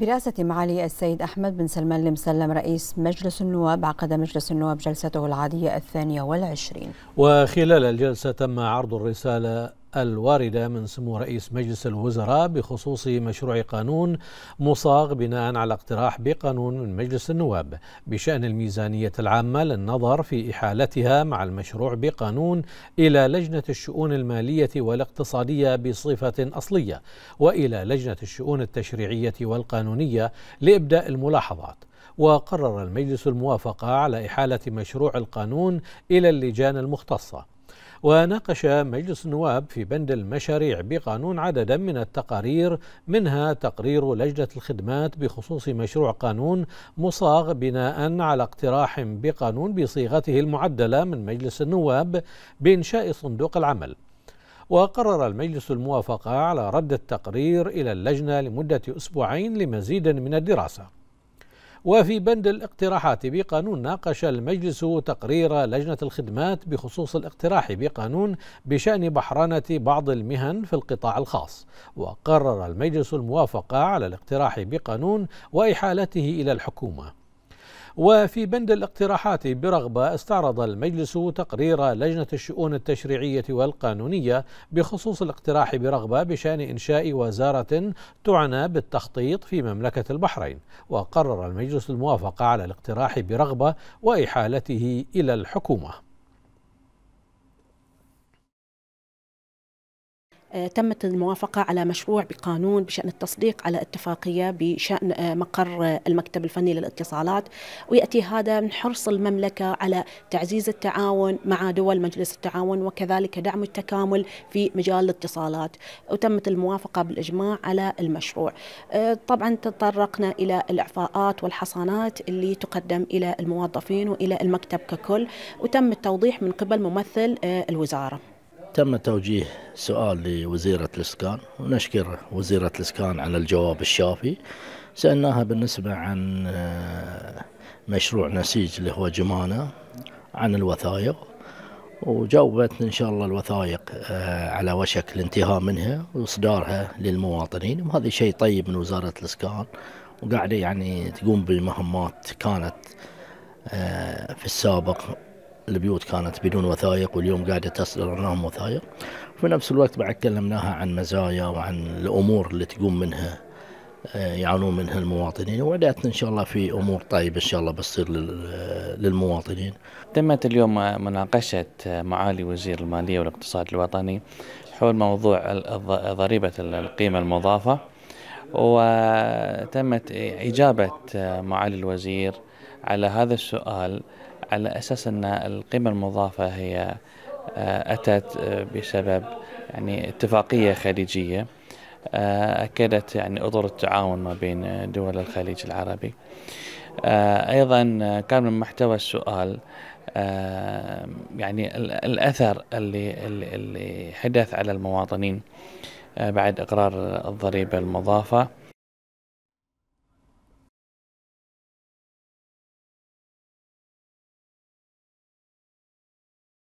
برئاسة معالي السيد أحمد بن سلمان المسلم رئيس مجلس النواب عقد مجلس النواب جلسته العادية الثانية والعشرين وخلال الجلسة تم عرض الرسالة الواردة من سمو رئيس مجلس الوزراء بخصوص مشروع قانون مصاغ بناء على اقتراح بقانون من مجلس النواب بشأن الميزانية العامة للنظر في إحالتها مع المشروع بقانون إلى لجنة الشؤون المالية والاقتصادية بصفة أصلية وإلى لجنة الشؤون التشريعية والقانونية لإبداء الملاحظات وقرر المجلس الموافقة على إحالة مشروع القانون إلى اللجان المختصة وناقش مجلس النواب في بند المشاريع بقانون عددا من التقارير منها تقرير لجنة الخدمات بخصوص مشروع قانون مصاغ بناء على اقتراح بقانون بصيغته المعدلة من مجلس النواب بإنشاء صندوق العمل وقرر المجلس الموافقة على رد التقرير إلى اللجنة لمدة أسبوعين لمزيد من الدراسة وفي بند الاقتراحات بقانون ناقش المجلس تقرير لجنة الخدمات بخصوص الاقتراح بقانون بشأن بحرنة بعض المهن في القطاع الخاص وقرر المجلس الموافقة على الاقتراح بقانون وإحالته إلى الحكومة وفي بند الاقتراحات برغبة استعرض المجلس تقرير لجنة الشؤون التشريعية والقانونية بخصوص الاقتراح برغبة بشأن إنشاء وزارة تعنى بالتخطيط في مملكة البحرين وقرر المجلس الموافقة على الاقتراح برغبة وإحالته إلى الحكومة تمت الموافقة على مشروع بقانون بشأن التصديق على اتفاقية بشأن آه، مقر المكتب الفني للاتصالات ويأتي هذا من حرص المملكة على تعزيز التعاون مع دول مجلس التعاون وكذلك دعم التكامل في مجال الاتصالات وتمت الموافقة بالإجماع على المشروع آه، طبعا تطرقنا إلى الإعفاءات والحصانات اللي تقدم إلى الموظفين وإلى المكتب ككل وتم التوضيح من قبل ممثل آه، الوزارة تم توجيه سؤال لوزيرة الإسكان ونشكر وزيرة الإسكان على الجواب الشافي سألناها بالنسبة عن آه، مشروع نسيج اللي هو جمانة عن الوثائق وجاوبت إن شاء الله الوثائق آه، على وشك الانتهاء منها وإصدارها للمواطنين وهذا شيء طيب من وزارة الإسكان وقاعدة يعني تقوم بمهمات كانت آه، في السابق البيوت كانت بدون وثائق واليوم قاعدة تصدر لهم وثائق وفي نفس الوقت بعد كلمناها عن مزايا وعن الأمور اللي تقوم منها آه، يعانون منها المواطنين وعدتنا إن شاء الله في أمور طيبة إن شاء الله بتصير آه، للمواطنين تمت اليوم مناقشة معالي وزير المالية والاقتصاد الوطني حول موضوع ضريبة القيمة المضافة وتمت إجابة آه، معالي الوزير على هذا السؤال على اساس ان القيمه المضافه هي آه، اتت آه، بسبب يعني اتفاقيه خليجيه آه، اكدت يعني اطر التعاون ما بين دول الخليج العربي ايضا كان من محتوى السؤال يعني الاثر اللي اللي حدث على المواطنين بعد اقرار الضريبه المضافه